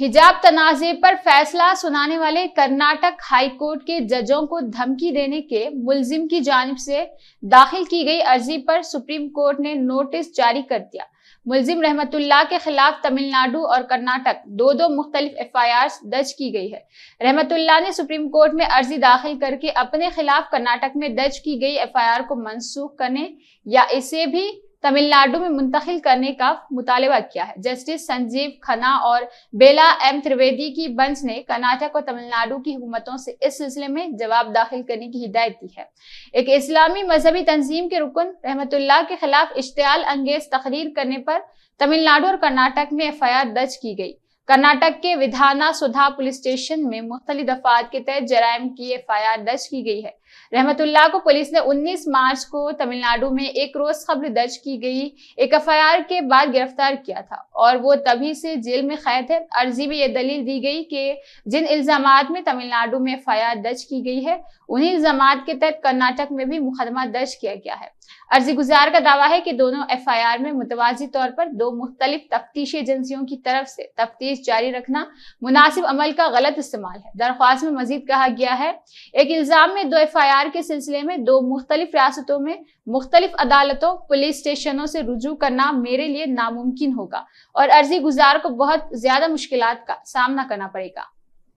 हिजाब तनाजे पर फैसला सुनाने वाले कर्नाटक हाई कोर्ट के जजों को धमकी देने के मुलजिम की जानब से दाखिल की गई अर्जी पर सुप्रीम कोर्ट ने नोटिस जारी कर दिया मुलजिम रहमतुल्ला के खिलाफ तमिलनाडु और कर्नाटक दो दो मुख्तलिफ एफ आई आर दर्ज की गई है रहमतुल्ला ने सुप्रीम कोर्ट में अर्जी दाखिल करके अपने खिलाफ कर्नाटक में दर्ज की गई एफ आई आर को मनसूख करने या इसे भी तमिलनाडु में मुंतकिल करने का मुतालबा किया है जस्टिस संजीव खन्ना और बेला एम त्रिवेदी की बेंच ने कर्नाटक और तमिलनाडु की हुकूमतों से इस सिलसिले में जवाब दाखिल करने की हिदायत दी है एक इस्लामी मजहबी तंजीम के रुकन रहमतुल्लाह के खिलाफ इश्तियाल अंगेज तकरीर करने पर तमिलनाडु और कर्नाटक में एफ दर्ज की गई कर्नाटक के विधाना सुधा पुलिस स्टेशन में मुख्तलि दफात के तहत जराइम की एफ आई आर दर्ज की गई है रहमतुल्ला को पुलिस ने 19 मार्च को तमिलनाडु में एक रोज खबर दर्ज की गई एक एफ आई आर के बाद गिरफ्तार किया था और वो तभी से जेल में कैद है अर्जी में यह दलील दी गई कि जिन इल्जाम में तमिलनाडु में एफ आई आर दर्ज की गई है उन्हीं इल्जाम के तहत कर्नाटक में भी मुकदमा दर्ज किया गया है अर्जी गुजार का दावा है कि दोनों एफ आई आर में मुतवाजी तौर पर दो मुख्तलिफ तफ्तीशी एजेंसियों की तरफ से तफ्तीश तजवीज़ जारी रखना मुनासिब अमल का गलत इस्तेमाल है दरख्वास्त में मजीद कहा गया है एक इल्ज़ाम में दो एफ आई आर के सिलसिले में दो मुख्तलिफ रियासतों में मुख्तलिफ अदालतों पुलिस स्टेशनों से रुजू करना मेरे लिए नामुमकिन होगा और अर्जी गुजार को बहुत ज़्यादा मुश्किल का सामना करना पड़ेगा